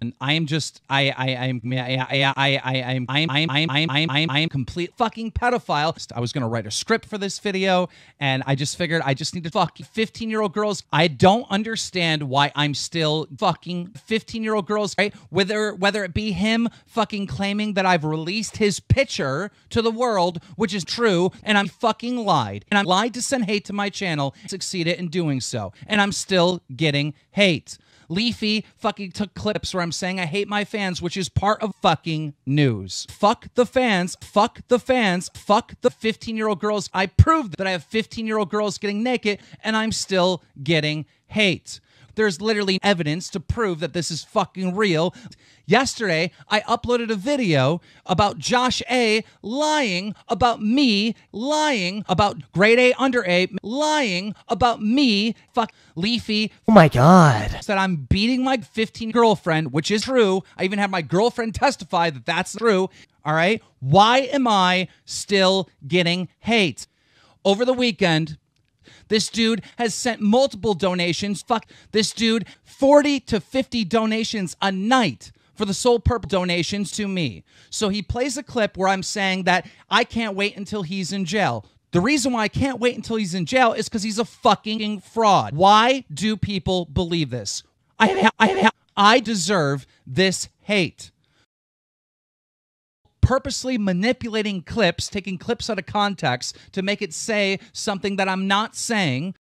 And I am just I I I am I I I am I am I am I am I am I am I am complete fucking pedophile. I was gonna write a script for this video, and I just figured I just need to fuck 15 year old girls. I don't understand why I'm still fucking 15 year old girls, right? Whether whether it be him fucking claiming that I've released his picture to the world, which is true, and I'm fucking lied, and I lied to send hate to my channel, succeeded in doing so, and I'm still getting hate. Leafy fucking took clips where I'm saying I hate my fans, which is part of fucking news. Fuck the fans. Fuck the fans. Fuck the 15 year old girls. I proved that I have 15 year old girls getting naked and I'm still getting hate. There's literally evidence to prove that this is fucking real. Yesterday, I uploaded a video about Josh A lying about me, lying about grade A under A, lying about me, fuck Leafy. Oh my God. Said I'm beating my 15 girlfriend, which is true. I even had my girlfriend testify that that's true. All right. Why am I still getting hate? Over the weekend, this dude has sent multiple donations. Fuck this dude, 40 to 50 donations a night for the sole purpose donations to me. So he plays a clip where I'm saying that I can't wait until he's in jail. The reason why I can't wait until he's in jail is because he's a fucking fraud. Why do people believe this? I, I, I deserve this hate purposely manipulating clips, taking clips out of context to make it say something that I'm not saying